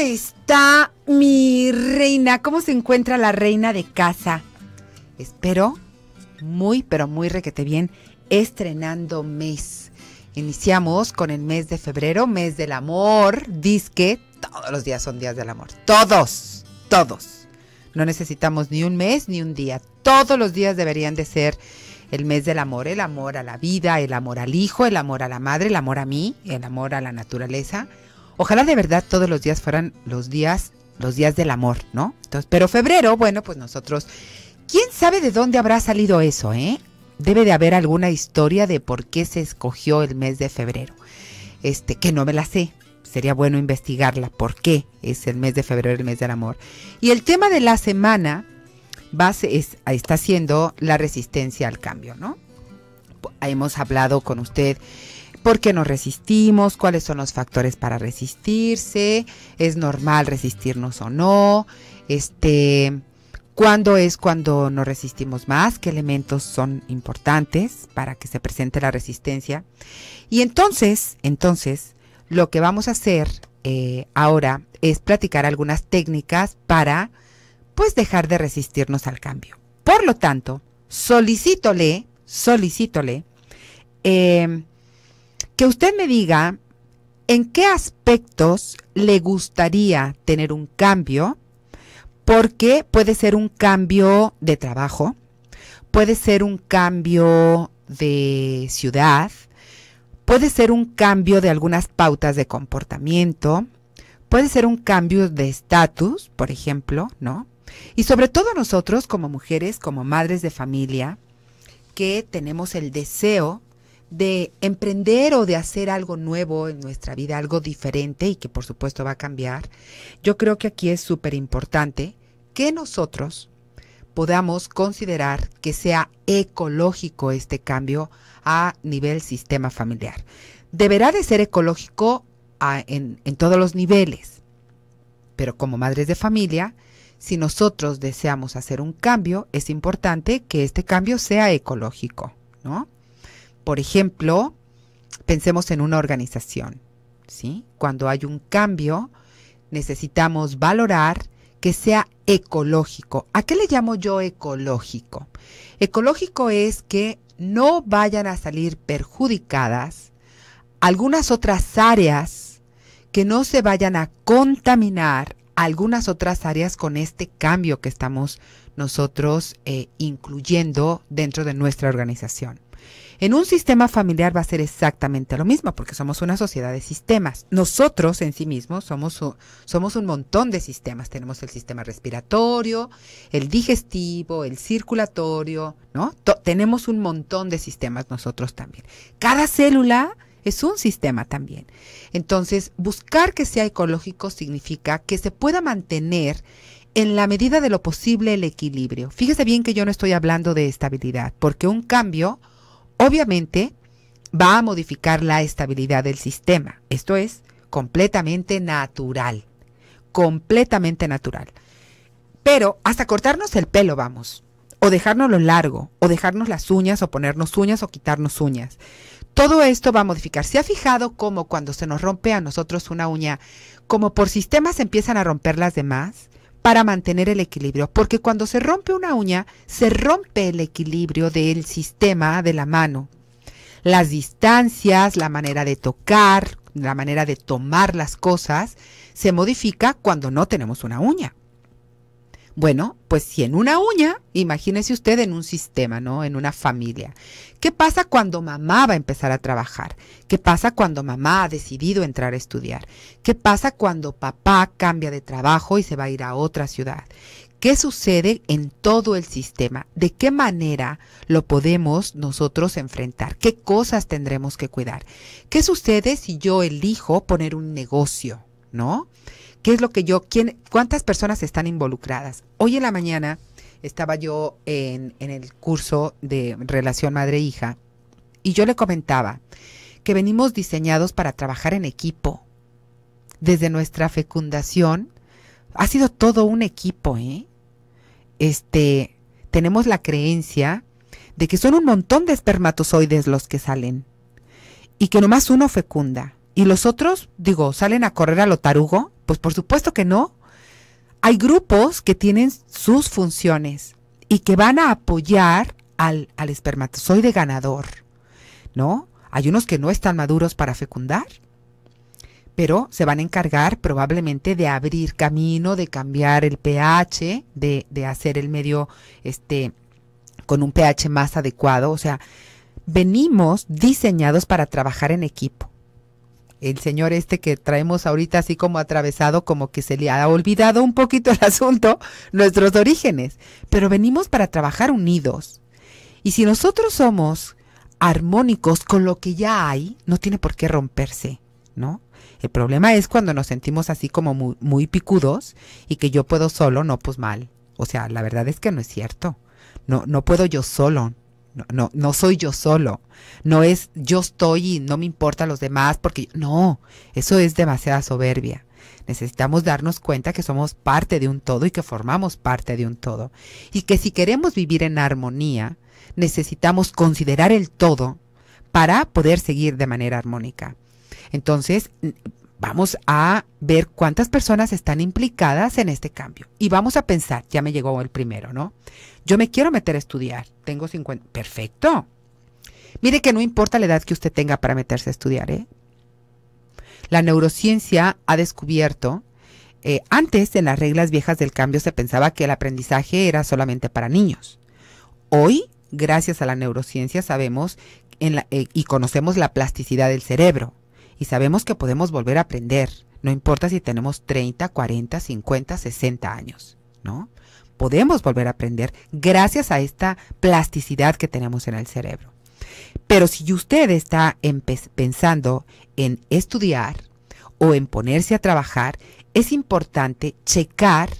está mi reina? ¿Cómo se encuentra la reina de casa? Espero muy, pero muy requete bien, estrenando mes. Iniciamos con el mes de febrero, mes del amor. Disque, todos los días son días del amor. Todos, todos. No necesitamos ni un mes ni un día. Todos los días deberían de ser el mes del amor, el amor a la vida, el amor al hijo, el amor a la madre, el amor a mí, el amor a la naturaleza, Ojalá de verdad todos los días fueran los días, los días del amor, ¿no? pero febrero, bueno, pues nosotros, ¿quién sabe de dónde habrá salido eso, eh? Debe de haber alguna historia de por qué se escogió el mes de febrero. Este, que no me la sé. Sería bueno investigarla, por qué es el mes de febrero el mes del amor. Y el tema de la semana es, está siendo la resistencia al cambio, ¿no? Hemos hablado con usted por qué nos resistimos, cuáles son los factores para resistirse, es normal resistirnos o no, este, cuándo es cuando nos resistimos más, qué elementos son importantes para que se presente la resistencia. Y entonces, entonces, lo que vamos a hacer eh, ahora es platicar algunas técnicas para, pues, dejar de resistirnos al cambio. Por lo tanto, solicítole, solicítole, eh, que usted me diga en qué aspectos le gustaría tener un cambio, porque puede ser un cambio de trabajo, puede ser un cambio de ciudad, puede ser un cambio de algunas pautas de comportamiento, puede ser un cambio de estatus, por ejemplo, ¿no? Y sobre todo nosotros como mujeres, como madres de familia, que tenemos el deseo de emprender o de hacer algo nuevo en nuestra vida, algo diferente y que por supuesto va a cambiar, yo creo que aquí es súper importante que nosotros podamos considerar que sea ecológico este cambio a nivel sistema familiar. Deberá de ser ecológico en todos los niveles, pero como madres de familia, si nosotros deseamos hacer un cambio, es importante que este cambio sea ecológico, ¿no? Por ejemplo, pensemos en una organización. ¿sí? Cuando hay un cambio, necesitamos valorar que sea ecológico. ¿A qué le llamo yo ecológico? Ecológico es que no vayan a salir perjudicadas algunas otras áreas, que no se vayan a contaminar algunas otras áreas con este cambio que estamos nosotros eh, incluyendo dentro de nuestra organización. En un sistema familiar va a ser exactamente lo mismo, porque somos una sociedad de sistemas. Nosotros en sí mismos somos, somos un montón de sistemas. Tenemos el sistema respiratorio, el digestivo, el circulatorio, ¿no? tenemos un montón de sistemas nosotros también. Cada célula es un sistema también. Entonces, buscar que sea ecológico significa que se pueda mantener en la medida de lo posible el equilibrio. Fíjese bien que yo no estoy hablando de estabilidad, porque un cambio Obviamente, va a modificar la estabilidad del sistema. Esto es completamente natural. Completamente natural. Pero hasta cortarnos el pelo vamos. O dejárnoslo largo. O dejarnos las uñas. O ponernos uñas. O quitarnos uñas. Todo esto va a modificar. ¿Se ha fijado cómo cuando se nos rompe a nosotros una uña, como por sistemas empiezan a romper las demás? para mantener el equilibrio, porque cuando se rompe una uña, se rompe el equilibrio del sistema de la mano. Las distancias, la manera de tocar, la manera de tomar las cosas, se modifica cuando no tenemos una uña. Bueno, pues si en una uña, imagínese usted en un sistema, ¿no? En una familia. ¿Qué pasa cuando mamá va a empezar a trabajar? ¿Qué pasa cuando mamá ha decidido entrar a estudiar? ¿Qué pasa cuando papá cambia de trabajo y se va a ir a otra ciudad? ¿Qué sucede en todo el sistema? ¿De qué manera lo podemos nosotros enfrentar? ¿Qué cosas tendremos que cuidar? ¿Qué sucede si yo elijo poner un negocio? ¿No? ¿Qué es lo que yo, quién, cuántas personas están involucradas? Hoy en la mañana estaba yo en, el curso de relación madre-hija y yo le comentaba que venimos diseñados para trabajar en equipo. Desde nuestra fecundación ha sido todo un equipo, ¿eh? Este, tenemos la creencia de que son un montón de espermatozoides los que salen y que nomás uno fecunda y los otros, digo, salen a correr a lo tarugo pues por supuesto que no. Hay grupos que tienen sus funciones y que van a apoyar al, espermatozoide ganador, ¿no? Hay unos que no están maduros para fecundar, pero se van a encargar probablemente de abrir camino, de cambiar el pH, de, de hacer el medio este, con un pH más adecuado. O sea, venimos diseñados para trabajar en equipo el señor este que traemos ahorita así como atravesado, como que se le ha olvidado un poquito el asunto, nuestros orígenes, pero venimos para trabajar unidos. Y si nosotros somos armónicos con lo que ya hay, no tiene por qué romperse, ¿no? El problema es cuando nos sentimos así como muy, picudos y que yo puedo solo, no, pues mal. O sea, la verdad es que no es cierto. No, no puedo yo solo, no, soy yo solo. No es yo estoy y no me importa los demás porque no, eso es demasiada soberbia. Necesitamos darnos cuenta que somos parte de un todo y que formamos parte de un todo. Y que si queremos vivir en armonía, necesitamos considerar el todo para poder seguir de manera armónica. Entonces, Vamos a ver cuántas personas están implicadas en este cambio. Y vamos a pensar, ya me llegó el primero, ¿no? Yo me quiero meter a estudiar. Tengo 50. Perfecto. Mire que no importa la edad que usted tenga para meterse a estudiar, ¿eh? La neurociencia ha descubierto, eh, antes en las reglas viejas del cambio se pensaba que el aprendizaje era solamente para niños. Hoy, gracias a la neurociencia, sabemos eh, y conocemos la plasticidad del cerebro y sabemos que podemos volver a aprender, no importa si tenemos 30, 40, 50, 60 años, ¿no? Podemos volver a aprender gracias a esta plasticidad que tenemos en el cerebro. Pero si usted está pensando en estudiar o en ponerse a trabajar, es importante checar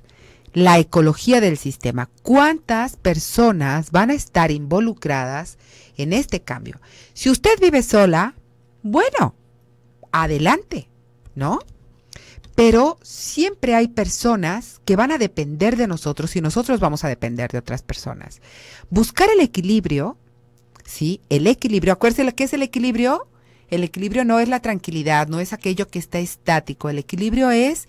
la ecología del sistema. ¿Cuántas personas van a estar involucradas en este cambio? Si usted vive sola, bueno, adelante, ¿no? Pero siempre hay personas que van a depender de nosotros y nosotros vamos a depender de otras personas. Buscar el equilibrio, ¿sí? El equilibrio, acuérdense que es el equilibrio. El equilibrio no es la tranquilidad, no es aquello que está estático. El equilibrio es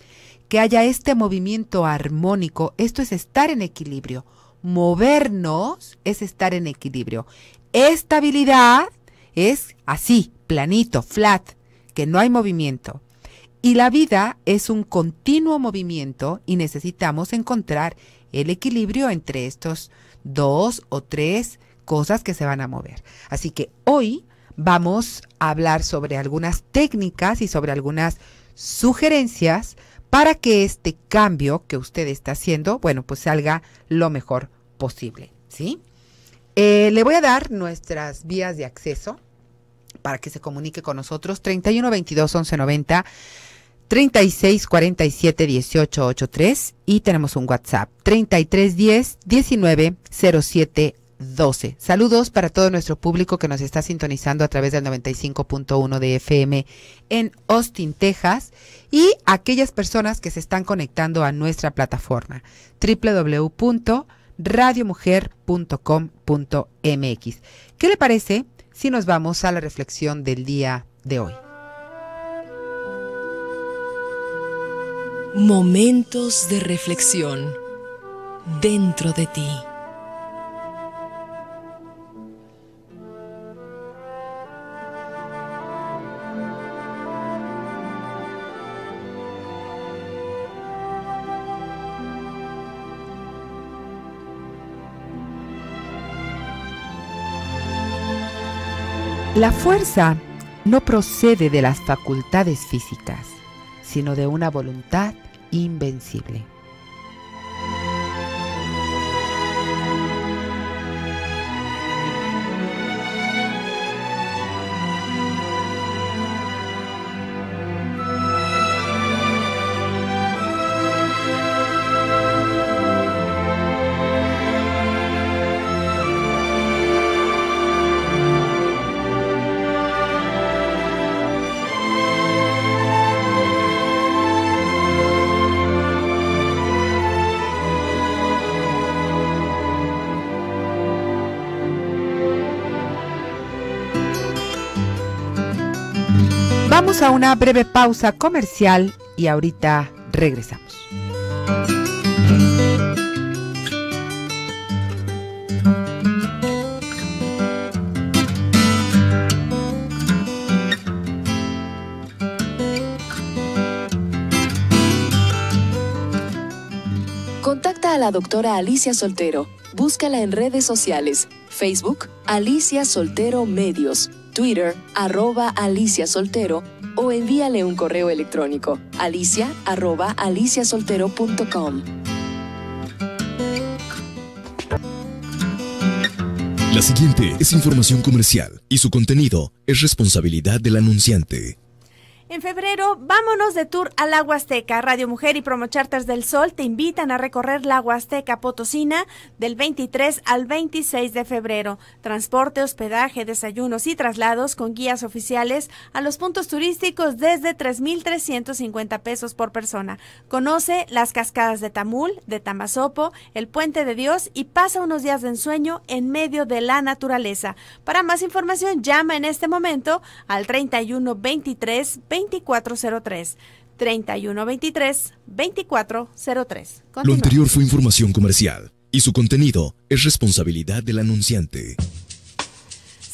que haya este movimiento armónico. Esto es estar en equilibrio. Movernos es estar en equilibrio. Estabilidad es así, planito, flat que no hay movimiento. Y la vida es un continuo movimiento y necesitamos encontrar el equilibrio entre estos dos o tres cosas que se van a mover. Así que hoy vamos a hablar sobre algunas técnicas y sobre algunas sugerencias para que este cambio que usted está haciendo, bueno, pues salga lo mejor posible, ¿sí? Eh, le voy a dar nuestras vías de acceso para que se comunique con nosotros, 31 22 11 90 36 47 18 83 y tenemos un WhatsApp 33 10 19 07 12. Saludos para todo nuestro público que nos está sintonizando a través del 95.1 de FM en Austin, Texas y aquellas personas que se están conectando a nuestra plataforma www.radiomujer.com.mx. ¿Qué le parece si nos vamos a la reflexión del día de hoy. Momentos de reflexión dentro de ti. La fuerza no procede de las facultades físicas, sino de una voluntad invencible. una breve pausa comercial y ahorita regresamos. Contacta a la doctora Alicia Soltero. Búscala en redes sociales. Facebook, Alicia Soltero Medios. Twitter, arroba Alicia Soltero o envíale un correo electrónico alicia La siguiente es información comercial y su contenido es responsabilidad del anunciante. En febrero, vámonos de tour a la Huasteca. Radio Mujer y Charters del Sol te invitan a recorrer la Huasteca Potosina del 23 al 26 de febrero. Transporte, hospedaje, desayunos y traslados con guías oficiales a los puntos turísticos desde 3.350 pesos por persona. Conoce las cascadas de Tamul, de Tamazopo, el Puente de Dios y pasa unos días de ensueño en medio de la naturaleza. Para más información, llama en este momento al 31 23 2403. 3123-2403. Lo anterior fue información comercial y su contenido es responsabilidad del anunciante.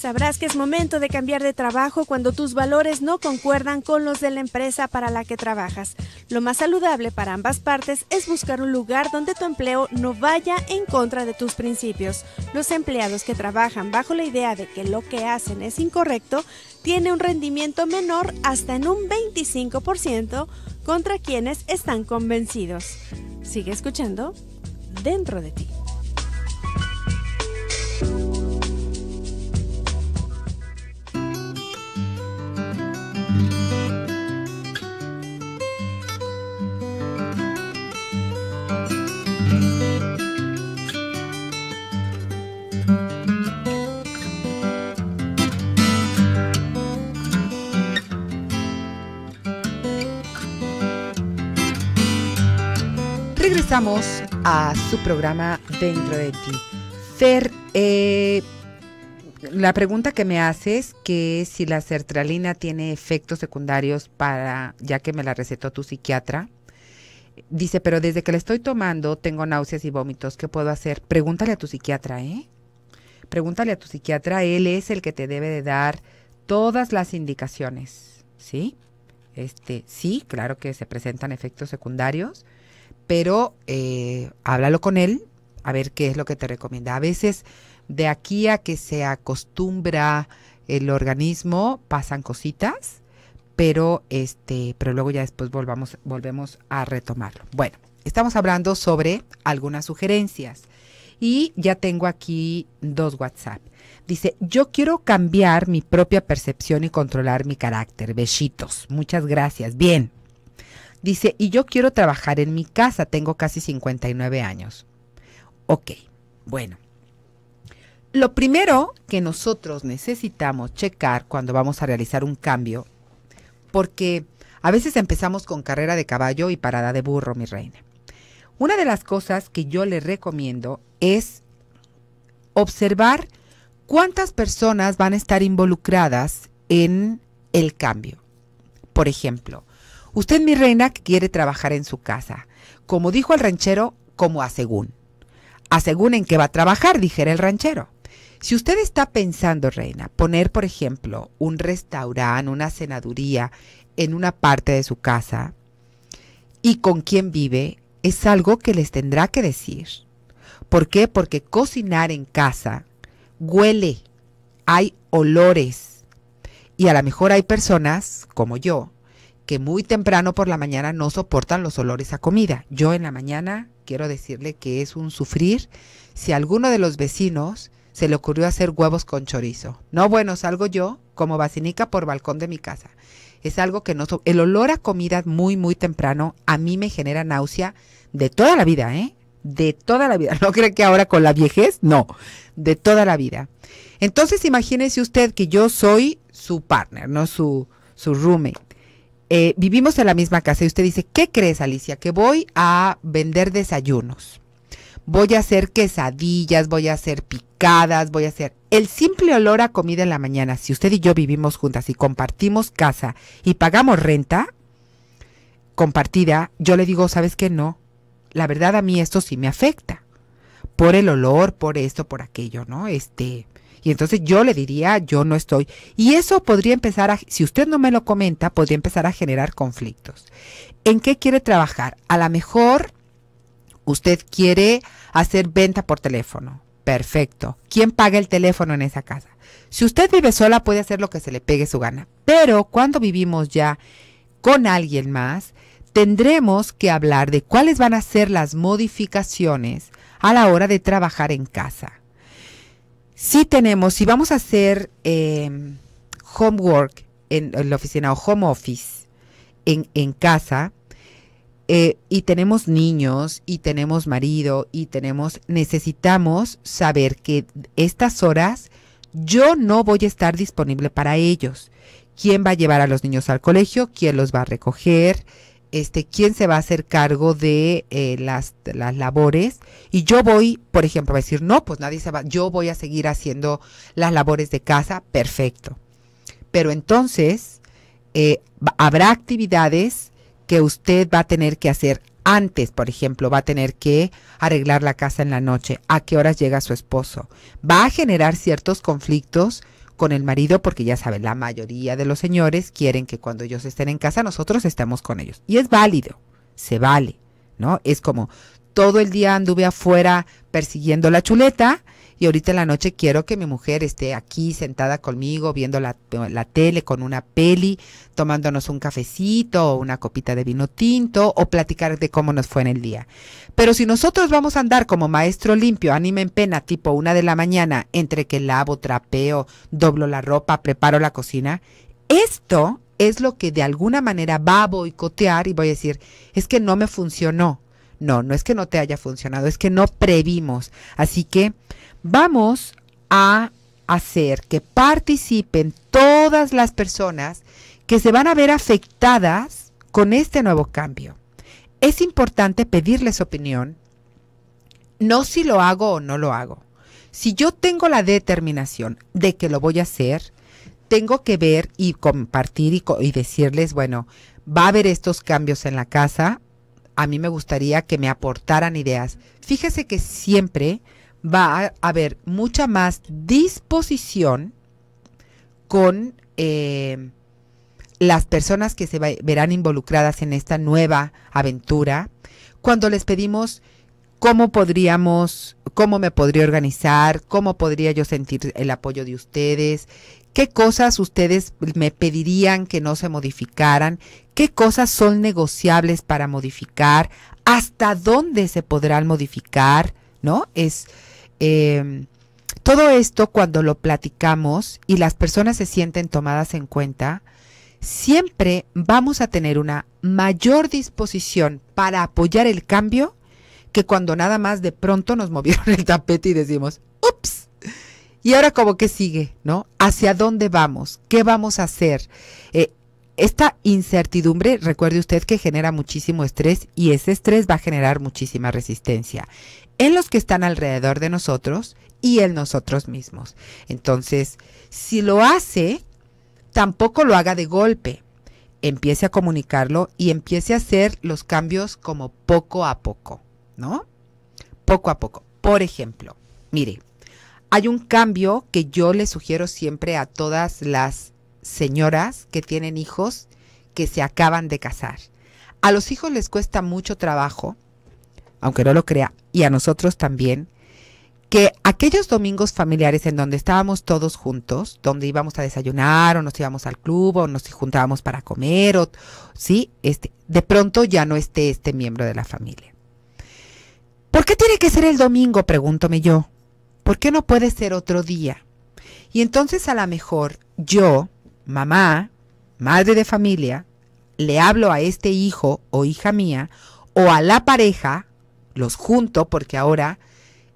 Sabrás que es momento de cambiar de trabajo cuando tus valores no concuerdan con los de la empresa para la que trabajas. Lo más saludable para ambas partes es buscar un lugar donde tu empleo no vaya en contra de tus principios. Los empleados que trabajan bajo la idea de que lo que hacen es incorrecto tienen un rendimiento menor hasta en un 25% contra quienes están convencidos. Sigue escuchando dentro de ti. vamos a su programa Dentro de ti. Fer, eh, la pregunta que me haces, que si la sertralina tiene efectos secundarios para, ya que me la recetó tu psiquiatra, dice, pero desde que la estoy tomando tengo náuseas y vómitos, ¿qué puedo hacer? Pregúntale a tu psiquiatra, ¿eh? Pregúntale a tu psiquiatra, él es el que te debe de dar todas las indicaciones, ¿sí? Este, sí, claro que se presentan efectos secundarios, pero eh, háblalo con él a ver qué es lo que te recomienda. A veces de aquí a que se acostumbra el organismo pasan cositas, pero este, pero luego ya después volvamos, volvemos a retomarlo. Bueno, estamos hablando sobre algunas sugerencias y ya tengo aquí dos WhatsApp. Dice, yo quiero cambiar mi propia percepción y controlar mi carácter. Besitos. Muchas gracias. Bien, Dice, y yo quiero trabajar en mi casa, tengo casi 59 años. Ok, bueno. Lo primero que nosotros necesitamos checar cuando vamos a realizar un cambio, porque a veces empezamos con carrera de caballo y parada de burro, mi reina. Una de las cosas que yo le recomiendo es observar cuántas personas van a estar involucradas en el cambio. Por ejemplo, Usted, mi reina, quiere trabajar en su casa. Como dijo el ranchero, como a según. A según en que va a trabajar, dijera el ranchero. Si usted está pensando, reina, poner, por ejemplo, un restaurante, una cenaduría en una parte de su casa y con quién vive, es algo que les tendrá que decir. ¿Por qué? Porque cocinar en casa huele, hay olores. Y a lo mejor hay personas, como yo, que muy temprano por la mañana no soportan los olores a comida. Yo en la mañana quiero decirle que es un sufrir si a alguno de los vecinos se le ocurrió hacer huevos con chorizo. No, bueno, salgo yo como basinica por balcón de mi casa. Es algo que no... el olor a comida muy, muy temprano a mí me genera náusea de toda la vida, ¿eh? De toda la vida. ¿No cree que ahora con la viejez? No, de toda la vida. Entonces imagínese usted que yo soy su partner, no su, su roommate. Eh, vivimos en la misma casa y usted dice, ¿qué crees Alicia? Que voy a vender desayunos. Voy a hacer quesadillas, voy a hacer picadas, voy a hacer... El simple olor a comida en la mañana, si usted y yo vivimos juntas y compartimos casa y pagamos renta compartida, yo le digo, ¿sabes qué no? La verdad a mí esto sí me afecta. Por el olor, por esto, por aquello, ¿no? Este, y entonces yo le diría, yo no estoy. Y eso podría empezar a, si usted no me lo comenta, podría empezar a generar conflictos. ¿En qué quiere trabajar? A lo mejor usted quiere hacer venta por teléfono. Perfecto. ¿Quién paga el teléfono en esa casa? Si usted vive sola, puede hacer lo que se le pegue su gana. Pero cuando vivimos ya con alguien más, tendremos que hablar de cuáles van a ser las modificaciones a la hora de trabajar en casa. Si tenemos, si vamos a hacer em, homework en, la oficina o home office en, casa, eh, y tenemos niños, y tenemos marido, y tenemos, necesitamos saber que estas horas yo no voy a estar disponible para ellos. ¿Quién va a llevar a los niños al colegio? ¿Quién los va a recoger? este, quién se va a hacer cargo de eh, las, labores. Y yo voy, por ejemplo, a decir, no, pues nadie se va, yo voy a seguir haciendo las labores de casa, perfecto. Pero entonces eh, habrá actividades que usted va a tener que hacer antes, por ejemplo, va a tener que arreglar la casa en la noche, a qué horas llega su esposo. Va a generar ciertos conflictos con el marido, porque ya saben, la mayoría de los señores quieren que cuando ellos estén en casa nosotros estemos con ellos. Y es válido, se vale, ¿no? Es como todo el día anduve afuera persiguiendo la chuleta, y ahorita en la noche quiero que mi mujer esté aquí sentada conmigo viendo la, tele con una peli, tomándonos un cafecito o una copita de vino tinto o platicar de cómo nos fue en el día. Pero si nosotros vamos a andar como maestro limpio, anime en pena, tipo una de la mañana, entre que lavo, trapeo, doblo la ropa, preparo la cocina, esto es lo que de alguna manera va a boicotear y voy a decir, es que no me funcionó. No, no es que no te haya funcionado, es que no previmos. Así que vamos a hacer que participen todas las personas que se van a ver afectadas con este nuevo cambio. Es importante pedirles opinión, no si lo hago o no lo hago. Si yo tengo la determinación de que lo voy a hacer, tengo que ver y compartir y, decirles, bueno, va a haber estos cambios en la casa, a mí me gustaría que me aportaran ideas. Fíjese que siempre va a haber mucha más disposición con eh, las personas que se verán involucradas en esta nueva aventura cuando les pedimos cómo podríamos, cómo me podría organizar, cómo podría yo sentir el apoyo de ustedes, qué cosas ustedes me pedirían que no se modificaran, qué cosas son negociables para modificar, hasta dónde se podrán modificar, ¿no? Es Em, todo esto cuando lo platicamos y las personas se sienten tomadas en cuenta, siempre vamos a tener una mayor disposición para apoyar el cambio que cuando nada más de pronto nos movieron el tapete y decimos, ups, y ahora como que sigue, ¿no? ¿Hacia dónde vamos? ¿Qué vamos a hacer? Eh, esta incertidumbre, recuerde usted que genera muchísimo estrés y ese estrés va a generar muchísima resistencia en los que están alrededor de nosotros y en nosotros mismos. Entonces, si lo hace, tampoco lo haga de golpe. Empiece a comunicarlo y empiece a hacer los cambios como poco a poco, ¿no? Poco a poco. Por ejemplo, mire, hay un cambio que yo le sugiero siempre a todas las señoras que tienen hijos que se acaban de casar. A los hijos les cuesta mucho trabajo, aunque no lo crea, y a nosotros también, que aquellos domingos familiares en donde estábamos todos juntos, donde íbamos a desayunar o nos íbamos al club o nos juntábamos para comer o sí, este, de pronto ya no esté este miembro de la familia. ¿Por qué tiene que ser el domingo? pregúntome yo. ¿Por qué no puede ser otro día? Y entonces a lo mejor yo mamá, madre de familia, le hablo a este hijo o hija mía o a la pareja, los junto porque ahora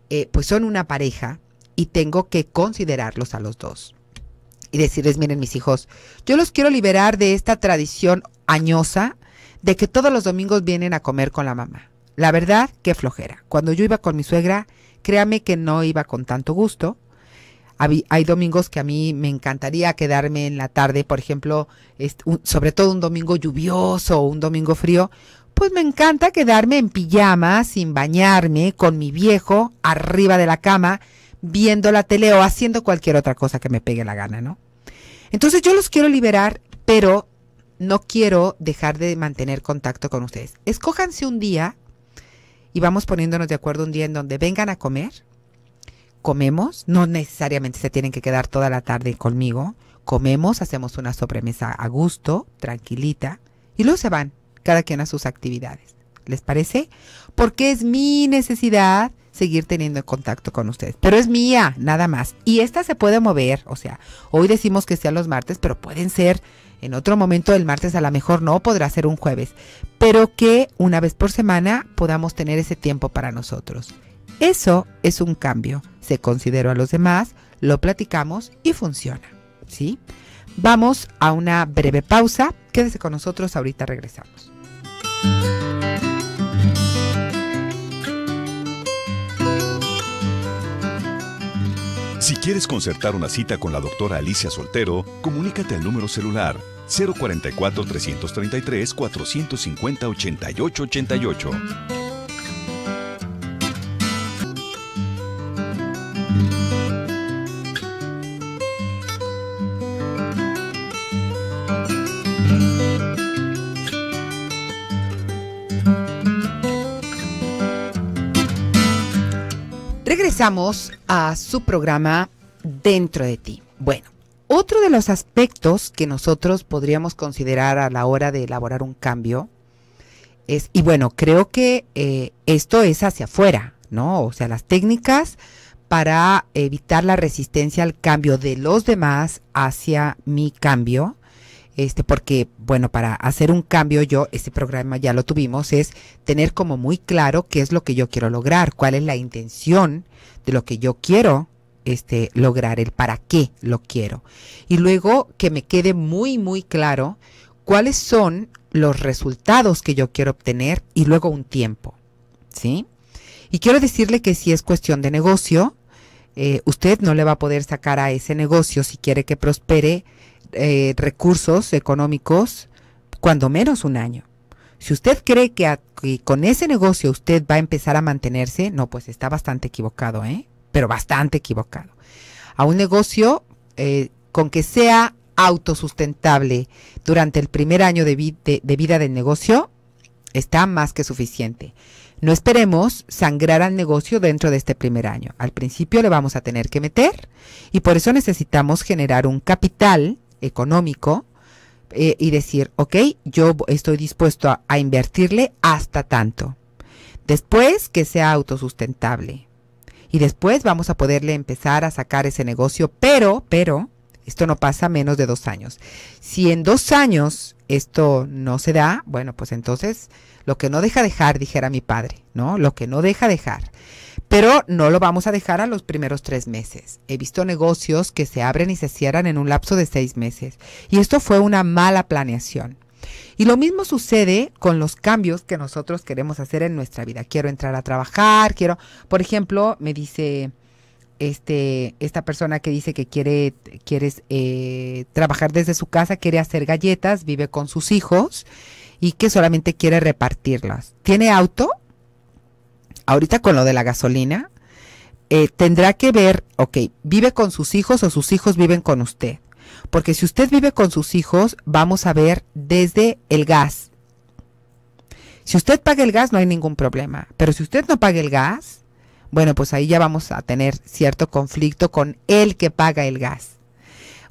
eh, pues son una pareja y tengo que considerarlos a los dos. Y decirles, miren mis hijos, yo los quiero liberar de esta tradición añosa de que todos los domingos vienen a comer con la mamá. La verdad, qué flojera. Cuando yo iba con mi suegra, créame que no iba con tanto gusto hay domingos que a mí me encantaría quedarme en la tarde, por ejemplo, sobre todo un domingo lluvioso o un domingo frío, pues me encanta quedarme en pijama, sin bañarme, con mi viejo, arriba de la cama, viendo la tele o haciendo cualquier otra cosa que me pegue la gana, ¿no? Entonces yo los quiero liberar, pero no quiero dejar de mantener contacto con ustedes. Escójanse un día y vamos poniéndonos de acuerdo un día en donde vengan a comer comemos, no necesariamente se tienen que quedar toda la tarde conmigo, comemos, hacemos una sobremesa a gusto, tranquilita, y luego se van, cada quien a sus actividades. ¿Les parece? Porque es mi necesidad seguir teniendo contacto con ustedes. Pero es mía, nada más. Y esta se puede mover, o sea, hoy decimos que sea los martes, pero pueden ser en otro momento del martes, a lo mejor no, podrá ser un jueves. Pero que una vez por semana podamos tener ese tiempo para nosotros. Eso es un cambio. Se consideró a los demás, lo platicamos y funciona. ¿Sí? Vamos a una breve pausa. Quédese con nosotros, ahorita regresamos. Si quieres concertar una cita con la doctora Alicia Soltero, comunícate al número celular 044 333 450 8888. regresamos a su programa Dentro de ti. Bueno, otro de los aspectos que nosotros podríamos considerar a la hora de elaborar un cambio es, y bueno, creo que eh, esto es hacia afuera, ¿no? O sea, las técnicas para evitar la resistencia al cambio de los demás hacia mi cambio este, porque, bueno, para hacer un cambio yo, este programa ya lo tuvimos, es tener como muy claro qué es lo que yo quiero lograr, cuál es la intención de lo que yo quiero este, lograr, el para qué lo quiero. Y luego que me quede muy, muy claro cuáles son los resultados que yo quiero obtener y luego un tiempo, ¿sí? Y quiero decirle que si es cuestión de negocio, eh, usted no le va a poder sacar a ese negocio si quiere que prospere eh, recursos económicos cuando menos un año. Si usted cree que, con ese negocio usted va a empezar a mantenerse, no, pues está bastante equivocado, ¿eh? Pero bastante equivocado. A un negocio eh, con que sea autosustentable durante el primer año de, de vida del negocio, está más que suficiente. No esperemos sangrar al negocio dentro de este primer año. Al principio le vamos a tener que meter y por eso necesitamos generar un capital económico eh, y decir, ok, yo estoy dispuesto a, a invertirle hasta tanto. Después que sea autosustentable. Y después vamos a poderle empezar a sacar ese negocio, pero, pero, esto no pasa menos de dos años. Si en dos años esto no se da, bueno, pues entonces lo que no deja dejar, dijera mi padre, ¿no? Lo que no deja dejar. Pero no lo vamos a dejar a los primeros tres meses. He visto negocios que se abren y se cierran en un lapso de seis meses. Y esto fue una mala planeación. Y lo mismo sucede con los cambios que nosotros queremos hacer en nuestra vida. Quiero entrar a trabajar, quiero, por ejemplo, me dice este, esta persona que dice que quiere quieres, eh, trabajar desde su casa, quiere hacer galletas, vive con sus hijos y que solamente quiere repartirlas. ¿Tiene auto? ahorita con lo de la gasolina, eh, tendrá que ver, ok, vive con sus hijos o sus hijos viven con usted. Porque si usted vive con sus hijos, vamos a ver desde el gas. Si usted paga el gas, no hay ningún problema. Pero si usted no paga el gas, bueno, pues ahí ya vamos a tener cierto conflicto con el que paga el gas.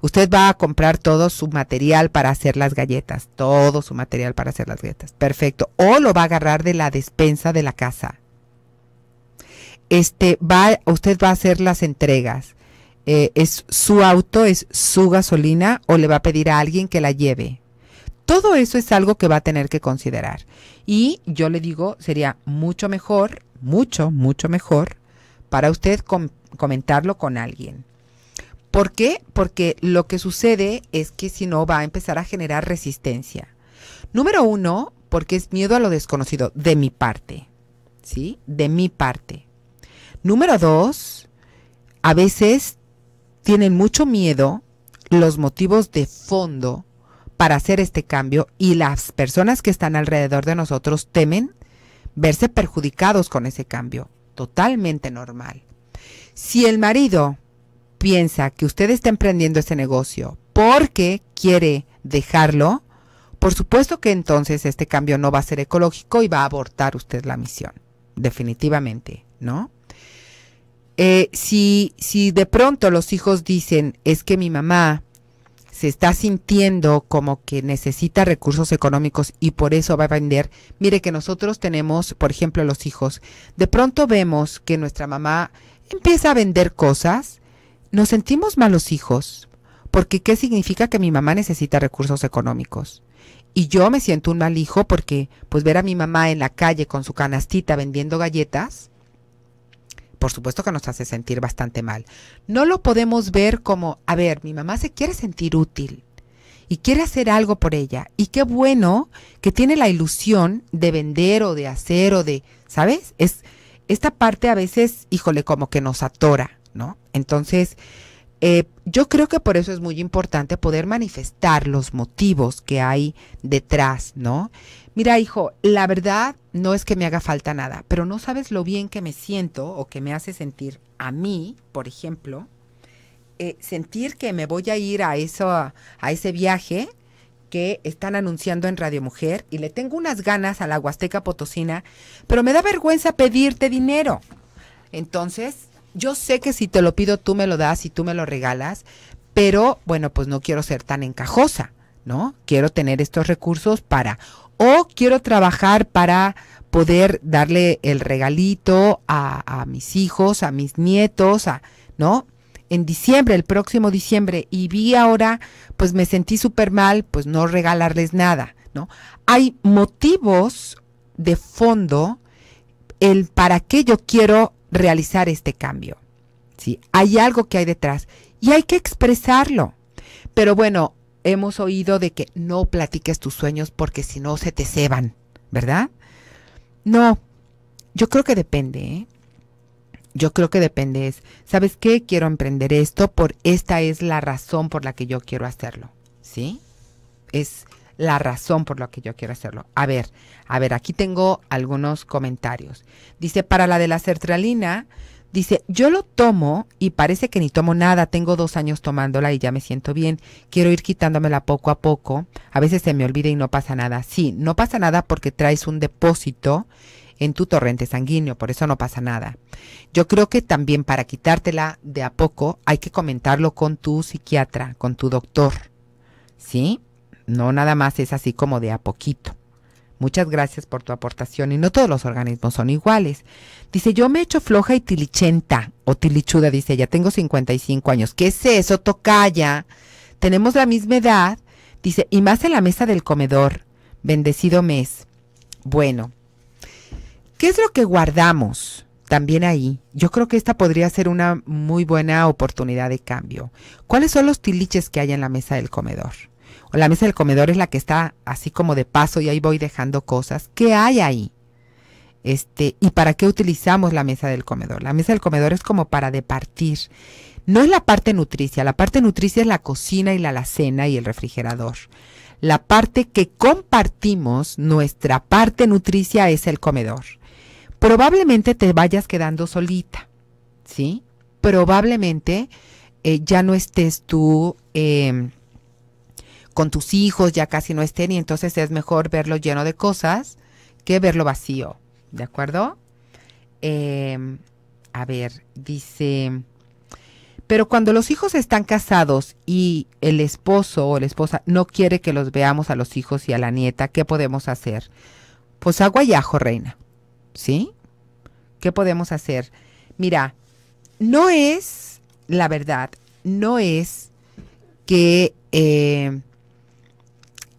Usted va a comprar todo su material para hacer las galletas, todo su material para hacer las galletas. Perfecto. O lo va a agarrar de la despensa de la casa este va, usted va a hacer las entregas. Eh, ¿Es su auto, es su gasolina o le va a pedir a alguien que la lleve? Todo eso es algo que va a tener que considerar. Y yo le digo, sería mucho mejor, mucho, mucho mejor para usted comentarlo con alguien. ¿Por qué? Porque lo que sucede es que si no va a empezar a generar resistencia. Número uno, porque es miedo a lo desconocido, de mi parte. ¿Sí? De mi parte. Número dos, a veces tienen mucho miedo los motivos de fondo para hacer este cambio y las personas que están alrededor de nosotros temen verse perjudicados con ese cambio. Totalmente normal. Si el marido piensa que usted está emprendiendo ese negocio porque quiere dejarlo, por supuesto que entonces este cambio no va a ser ecológico y va a abortar usted la misión. Definitivamente, ¿no? Eh, si, si de pronto los hijos dicen, es que mi mamá se está sintiendo como que necesita recursos económicos y por eso va a vender, mire que nosotros tenemos, por ejemplo, los hijos, de pronto vemos que nuestra mamá empieza a vender cosas, nos sentimos malos hijos, porque ¿qué significa que mi mamá necesita recursos económicos? Y yo me siento un mal hijo porque pues ver a mi mamá en la calle con su canastita vendiendo galletas, por supuesto que nos hace sentir bastante mal. No lo podemos ver como, a ver, mi mamá se quiere sentir útil y quiere hacer algo por ella. Y qué bueno que tiene la ilusión de vender o de hacer o de, ¿sabes? Es esta parte a veces, híjole, como que nos atora, ¿no? Entonces, eh, yo creo que por eso es muy importante poder manifestar los motivos que hay detrás, ¿no? Mira, hijo, la verdad no es que me haga falta nada, pero no sabes lo bien que me siento o que me hace sentir a mí, por ejemplo, eh, sentir que me voy a ir a, eso, a ese viaje que están anunciando en Radio Mujer y le tengo unas ganas a la Huasteca Potosina, pero me da vergüenza pedirte dinero. Entonces, yo sé que si te lo pido tú me lo das y tú me lo regalas, pero bueno, pues no quiero ser tan encajosa, ¿no? Quiero tener estos recursos para, o quiero trabajar para poder darle el regalito a, mis hijos, a mis nietos, a, ¿no? en diciembre, el próximo diciembre, y vi ahora, pues me sentí súper mal, pues no regalarles nada, ¿no? Hay motivos de fondo el para qué yo quiero realizar este cambio. ¿sí? Hay algo que hay detrás y hay que expresarlo. Pero bueno, hemos oído de que no platiques tus sueños porque si no se te ceban, ¿verdad? No, yo creo que depende, ¿eh? Yo creo que depende. Es, ¿Sabes qué? Quiero emprender esto por esta es la razón por la que yo quiero hacerlo. ¿Sí? Es, la razón por la que yo quiero hacerlo. A ver, a ver, aquí tengo algunos comentarios. Dice, para la de la sertralina, dice, yo lo tomo y parece que ni tomo nada, tengo dos años tomándola y ya me siento bien, quiero ir quitándomela poco a poco, a veces se me olvida y no pasa nada. Sí, no pasa nada porque traes un depósito en tu torrente sanguíneo, por eso no pasa nada. Yo creo que también para quitártela de a poco hay que comentarlo con tu psiquiatra, con tu doctor, ¿sí? No nada más es así como de a poquito. Muchas gracias por tu aportación. Y no todos los organismos son iguales. Dice, yo me he hecho floja y tilichenta o tilichuda, dice, ya tengo 55 años. ¿Qué es eso, tocaya? Tenemos la misma edad. Dice, y más en la mesa del comedor. Bendecido mes. Bueno, ¿qué es lo que guardamos? También ahí, yo creo que esta podría ser una muy buena oportunidad de cambio. ¿Cuáles son los tiliches que hay en la mesa del comedor? la mesa del comedor es la que está así como de paso y ahí voy dejando cosas. ¿Qué hay ahí? Este, ¿Y para qué utilizamos la mesa del comedor? La mesa del comedor es como para departir. No es la parte nutricia, la parte nutricia es la cocina y la alacena y el refrigerador. La parte que compartimos, nuestra parte nutricia es el comedor. Probablemente te vayas quedando solita, ¿sí? Probablemente eh, ya no estés tú em, con tus hijos ya casi no estén y entonces es mejor verlo lleno de cosas que verlo vacío, ¿de acuerdo? Em, a ver, dice, pero cuando los hijos están casados y el esposo o la esposa no quiere que los veamos a los hijos y a la nieta, ¿qué podemos hacer? Pues agua y ajo, reina, ¿sí? ¿Qué podemos hacer? Mira, no es, la verdad, no es que eh,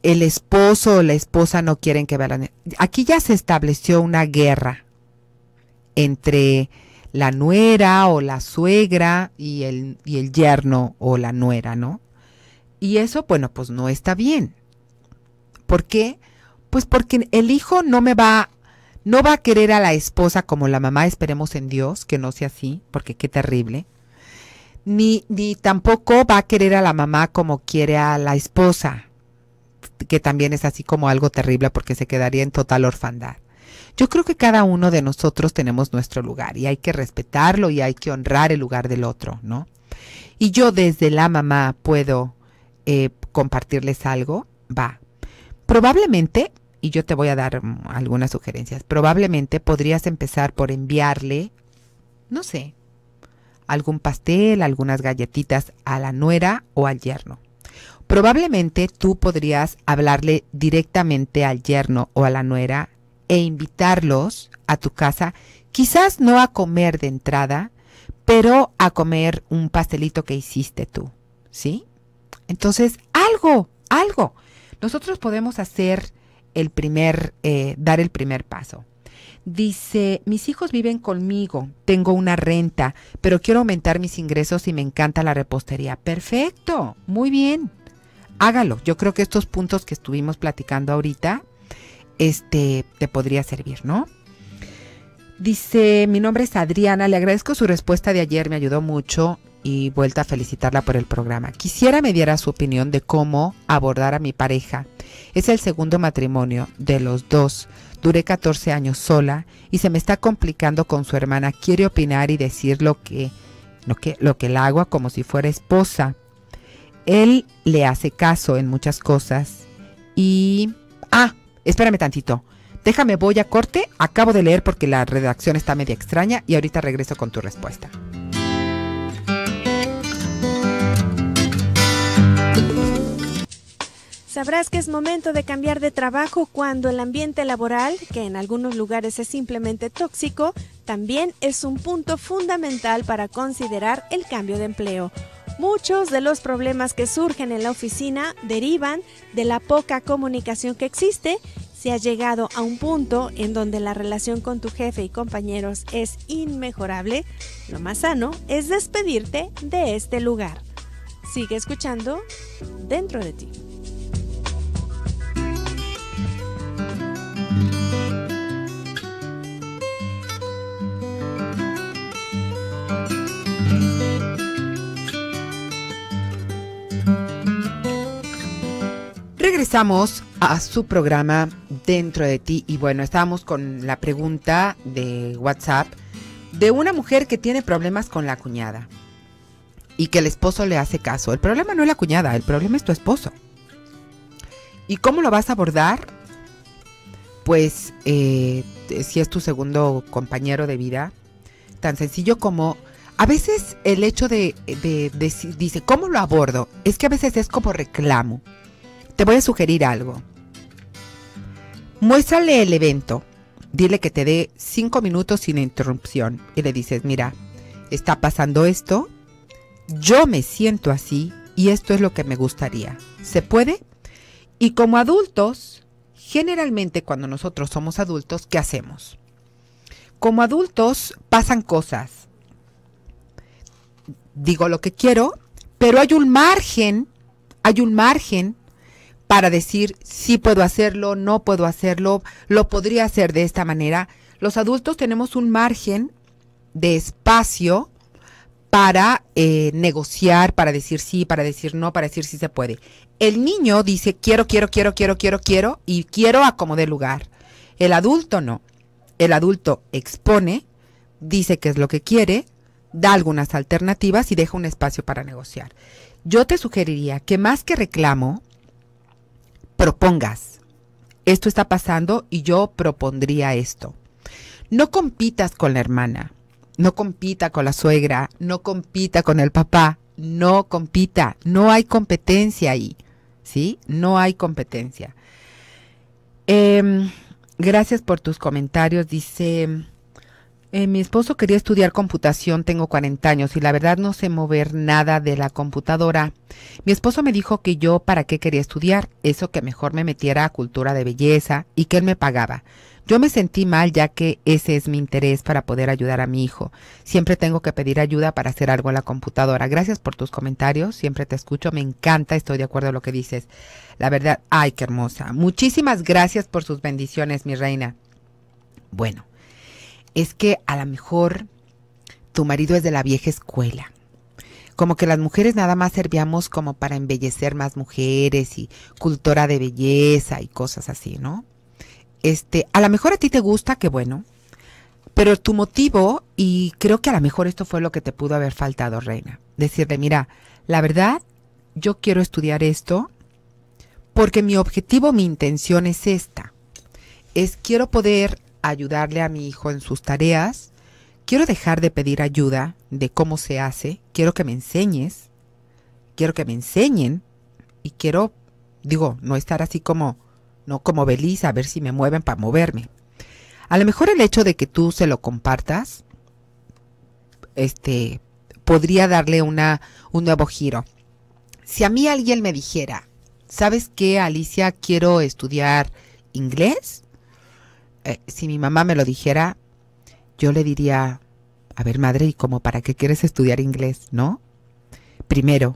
el esposo o la esposa no quieren que vean. Aquí ya se estableció una guerra entre la nuera o la suegra y el, y el yerno o la nuera, ¿no? Y eso, bueno, pues no está bien. ¿Por qué? Pues porque el hijo no me va, no va a querer a la esposa como la mamá, esperemos en Dios, que no sea así, porque qué terrible. Ni, ni tampoco va a querer a la mamá como quiere a la esposa, que también es así como algo terrible porque se quedaría en total orfandad. Yo creo que cada uno de nosotros tenemos nuestro lugar y hay que respetarlo y hay que honrar el lugar del otro, ¿no? Y yo desde la mamá puedo eh, compartirles algo, va. Probablemente, y yo te voy a dar mm, algunas sugerencias, probablemente podrías empezar por enviarle, no sé, algún pastel, algunas galletitas a la nuera o al yerno. Probablemente tú podrías hablarle directamente al yerno o a la nuera e invitarlos a tu casa, quizás no a comer de entrada, pero a comer un pastelito que hiciste tú, ¿sí? Entonces, algo, algo. Nosotros podemos hacer el primer, eh, dar el primer paso. Dice, mis hijos viven conmigo, tengo una renta, pero quiero aumentar mis ingresos y me encanta la repostería. Perfecto, muy bien hágalo. Yo creo que estos puntos que estuvimos platicando ahorita, este, te podría servir, ¿no? Dice, mi nombre es Adriana, le agradezco su respuesta de ayer, me ayudó mucho y vuelta a felicitarla por el programa. Quisiera me diera su opinión de cómo abordar a mi pareja. Es el segundo matrimonio de los dos. Duré 14 años sola y se me está complicando con su hermana. Quiere opinar y decir lo que, lo que, lo que la hago como si fuera esposa. Él le hace caso en muchas cosas y... Ah, espérame tantito. Déjame, voy a corte. Acabo de leer porque la redacción está media extraña y ahorita regreso con tu respuesta. Sabrás que es momento de cambiar de trabajo cuando el ambiente laboral, que en algunos lugares es simplemente tóxico, también es un punto fundamental para considerar el cambio de empleo. Muchos de los problemas que surgen en la oficina derivan de la poca comunicación que existe Si ha llegado a un punto en donde la relación con tu jefe y compañeros es inmejorable, lo más sano es despedirte de este lugar. Sigue escuchando dentro de ti. regresamos a su programa Dentro de ti y bueno, estábamos con la pregunta de WhatsApp de una mujer que tiene problemas con la cuñada y que el esposo le hace caso. El problema no es la cuñada, el problema es tu esposo. ¿Y cómo lo vas a abordar? Pues eh, si es tu segundo compañero de vida, tan sencillo como a veces el hecho de, decir, de, dice, ¿cómo lo abordo? Es que a veces es como reclamo. Te voy a sugerir algo. Muéstrale el evento. Dile que te dé cinco minutos sin interrupción. Y le dices, mira, está pasando esto. Yo me siento así y esto es lo que me gustaría. ¿Se puede? Y como adultos, generalmente cuando nosotros somos adultos, ¿qué hacemos? Como adultos pasan cosas. Digo lo que quiero, pero hay un margen, hay un margen para decir si puedo hacerlo, no puedo hacerlo, lo podría hacer de esta manera. Los adultos tenemos un margen de espacio para eh, negociar, para decir sí, para decir no, para decir si se puede. El niño dice quiero, quiero, quiero, quiero, quiero, quiero y quiero acomodar lugar. El adulto no. El adulto expone, dice qué es lo que quiere, da algunas alternativas y deja un espacio para negociar. Yo te sugeriría que más que reclamo, propongas. Esto está pasando y yo propondría esto. No compitas con la hermana, no compita con la suegra, no compita con el papá, no compita, no hay competencia ahí, ¿sí? No hay competencia. Em, gracias por tus comentarios, dice... Eh, mi esposo quería estudiar computación, tengo 40 años y la verdad no sé mover nada de la computadora. Mi esposo me dijo que yo para qué quería estudiar, eso que mejor me metiera a cultura de belleza y que él me pagaba. Yo me sentí mal ya que ese es mi interés para poder ayudar a mi hijo. Siempre tengo que pedir ayuda para hacer algo en la computadora. Gracias por tus comentarios, siempre te escucho, me encanta, estoy de acuerdo en lo que dices. La verdad, ay, qué hermosa. Muchísimas gracias por sus bendiciones, mi reina. Bueno es que a lo mejor tu marido es de la vieja escuela. Como que las mujeres nada más servíamos como para embellecer más mujeres y cultura de belleza y cosas así, ¿no? Este, a lo mejor a ti te gusta, qué bueno, pero tu motivo, y creo que a lo mejor esto fue lo que te pudo haber faltado, Reina, decirle, mira, la verdad, yo quiero estudiar esto porque mi objetivo, mi intención es esta, es quiero poder ayudarle a mi hijo en sus tareas, quiero dejar de pedir ayuda de cómo se hace, quiero que me enseñes, quiero que me enseñen y quiero, digo, no estar así como, no como Beliz, a ver si me mueven para moverme. A lo mejor el hecho de que tú se lo compartas, este, podría darle una, un nuevo giro. Si a mí alguien me dijera, ¿sabes qué, Alicia? Quiero estudiar inglés eh, si mi mamá me lo dijera, yo le diría, a ver madre, ¿y cómo para qué quieres estudiar inglés, no? Primero,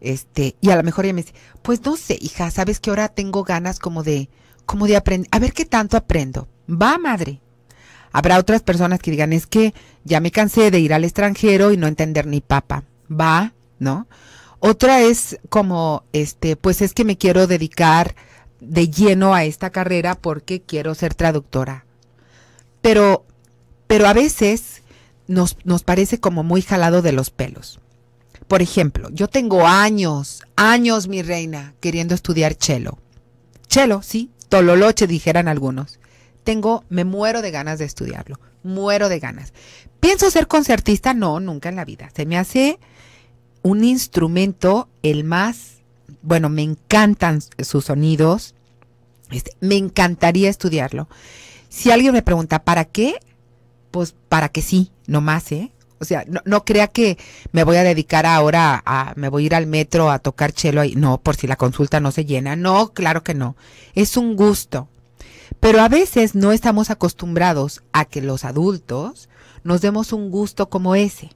este, y a lo mejor ella me dice, pues no sé, hija, sabes que ahora tengo ganas como de, como de aprender, a ver qué tanto aprendo. Va, madre. Habrá otras personas que digan, es que ya me cansé de ir al extranjero y no entender ni papa. Va, ¿no? Otra es como, este, pues es que me quiero dedicar de lleno a esta carrera porque quiero ser traductora. Pero, pero a veces nos, nos parece como muy jalado de los pelos. Por ejemplo, yo tengo años, años, mi reina, queriendo estudiar chelo. Chelo, sí, tololoche, dijeran algunos. Tengo, me muero de ganas de estudiarlo, muero de ganas. ¿Pienso ser concertista? No, nunca en la vida. Se me hace un instrumento el más bueno, me encantan sus sonidos, este, me encantaría estudiarlo. Si alguien me pregunta, ¿para qué? Pues para que sí, nomás, ¿eh? O sea, no, no, crea que me voy a dedicar ahora a, me voy a ir al metro a tocar chelo ahí. No, por si la consulta no se llena. No, claro que no. Es un gusto. Pero a veces no estamos acostumbrados a que los adultos nos demos un gusto como ese.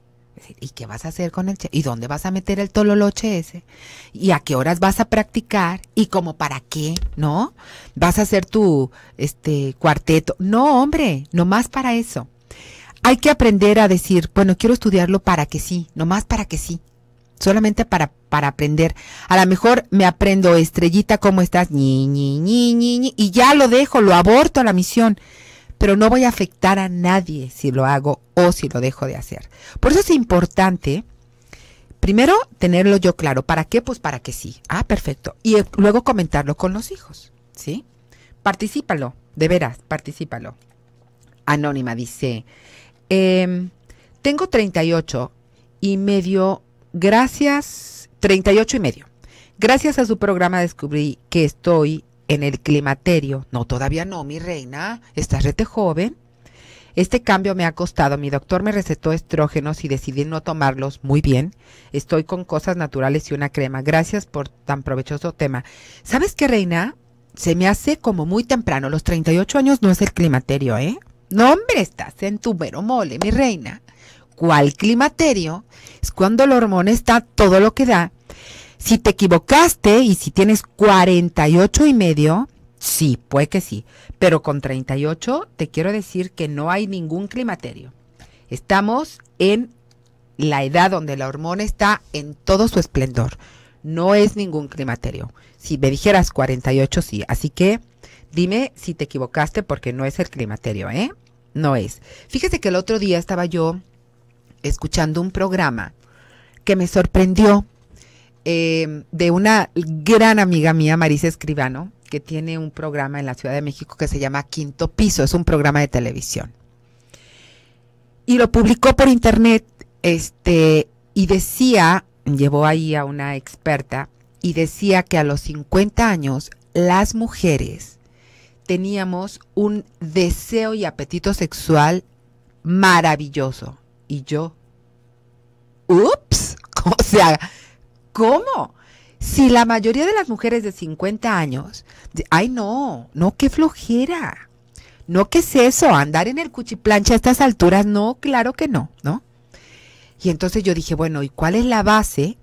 ¿y qué vas a hacer con el ¿Y dónde vas a meter el tololoche ese? ¿Y a qué horas vas a practicar? ¿Y como para qué? ¿No? ¿Vas a hacer tu este cuarteto? No, hombre, no más para eso. Hay que aprender a decir, bueno, quiero estudiarlo para que sí, nomás para que sí. Solamente para, para aprender. A lo mejor me aprendo, estrellita, ¿cómo estás? Ni, y ya lo dejo, lo aborto a la misión pero no voy a afectar a nadie si lo hago o si lo dejo de hacer. Por eso es importante, primero, tenerlo yo claro. ¿Para qué? Pues para que sí. Ah, perfecto. Y eh, luego comentarlo con los hijos, ¿sí? Particípalo, de veras, particípalo. Anónima dice, em, tengo 38 y medio, gracias, 38 y medio. Gracias a su programa descubrí que estoy en el climaterio. No, todavía no, mi reina, estás rete joven. Este cambio me ha costado. Mi doctor me recetó estrógenos y decidí no tomarlos. Muy bien. Estoy con cosas naturales y una crema. Gracias por tan provechoso tema. ¿Sabes qué, reina? Se me hace como muy temprano. Los 38 años no es el climaterio, ¿eh? No, hombre, estás en tu mero mole, mi reina. ¿Cuál climaterio? Es cuando el hormón está todo lo que da si te equivocaste y si tienes 48 y medio, sí, puede que sí, pero con 38 te quiero decir que no hay ningún climaterio. Estamos en la edad donde la hormona está en todo su esplendor. No es ningún climaterio. Si me dijeras 48, sí. Así que dime si te equivocaste porque no es el climaterio, ¿eh? No es. Fíjese que el otro día estaba yo escuchando un programa que me sorprendió eh, de una gran amiga mía, Marisa Escribano, que tiene un programa en la Ciudad de México que se llama Quinto Piso, es un programa de televisión. Y lo publicó por internet, este, y decía, llevó ahí a una experta, y decía que a los 50 años las mujeres teníamos un deseo y apetito sexual maravilloso. Y yo, ups, o sea, ¿Cómo? Si la mayoría de las mujeres de 50 años, ay no, no, qué flojera. No, ¿qué es eso? Andar en el cuchiplancha a estas alturas, no, claro que no, ¿no? Y entonces yo dije, bueno, ¿y cuál es la base?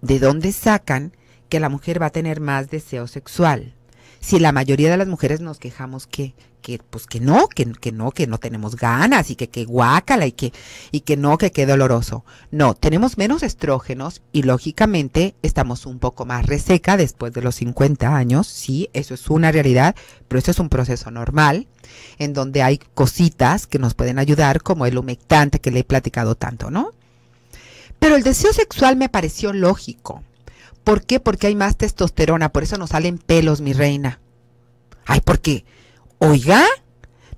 ¿De dónde sacan que la mujer va a tener más deseo sexual? si la mayoría de las mujeres nos quejamos que, que pues que no, que, que no, que no tenemos ganas y que, que guácala y que, y que no, que qué doloroso. No, tenemos menos estrógenos y lógicamente estamos un poco más reseca después de los 50 años, sí, eso es una realidad, pero eso es un proceso normal en donde hay cositas que nos pueden ayudar como el humectante que le he platicado tanto, ¿no? Pero el deseo sexual me pareció lógico ¿Por qué? Porque hay más testosterona, por eso nos salen pelos, mi reina. Ay, ¿por qué? oiga,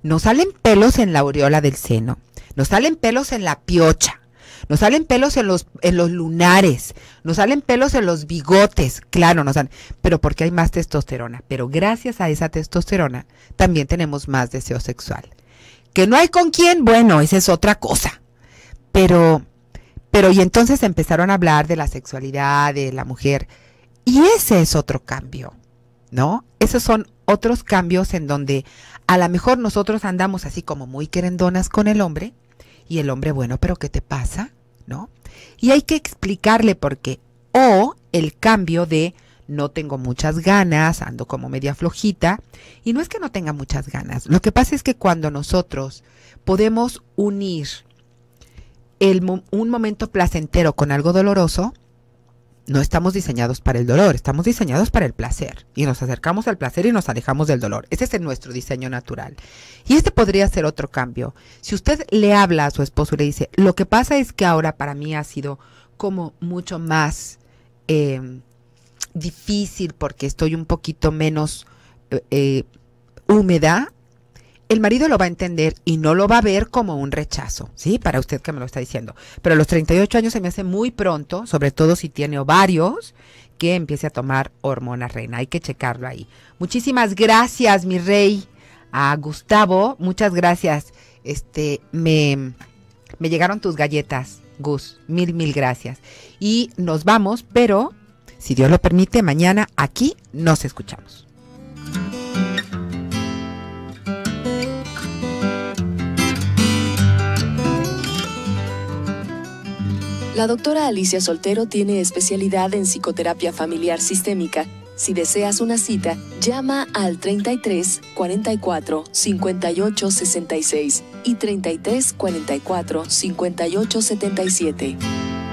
nos salen pelos en la aureola del seno, nos salen pelos en la piocha, nos salen pelos en los, los lunares, nos salen pelos en los bigotes, claro, nos salen, pero porque hay más testosterona. Pero gracias a esa testosterona también tenemos más deseo sexual. Que no hay con quién, bueno, esa es otra cosa. Pero pero y entonces empezaron a hablar de la sexualidad, de la mujer. Y ese es otro cambio, ¿no? Esos son otros cambios en donde a lo mejor nosotros andamos así como muy querendonas con el hombre y el hombre, bueno, pero ¿qué te pasa? ¿No? Y hay que explicarle por qué. O el cambio de no tengo muchas ganas, ando como media flojita. Y no es que no tenga muchas ganas. Lo que pasa es que cuando nosotros podemos unir un momento placentero con algo doloroso, no estamos diseñados para el dolor, estamos diseñados para el placer. Y nos acercamos al placer y nos alejamos del dolor. Ese es nuestro diseño natural. Y este podría ser otro cambio. Si usted le habla a su esposo y le dice, lo que pasa es que ahora para mí ha sido como mucho más eh, difícil porque estoy un poquito menos eh, eh, húmeda el marido lo va a entender y no lo va a ver como un rechazo, ¿sí? Para usted que me lo está diciendo. Pero a los 38 años se me hace muy pronto, sobre todo si tiene ovarios, que empiece a tomar hormona reina. Hay que checarlo ahí. Muchísimas gracias, mi rey. A ah, Gustavo, muchas gracias. Este, me, me llegaron tus galletas, Gus. Mil, mil gracias. Y nos vamos, pero si Dios lo permite, mañana aquí nos escuchamos. La doctora Alicia Soltero tiene especialidad en psicoterapia familiar sistémica. Si deseas una cita, llama al 33 44 58 66 y 33 44 58 77.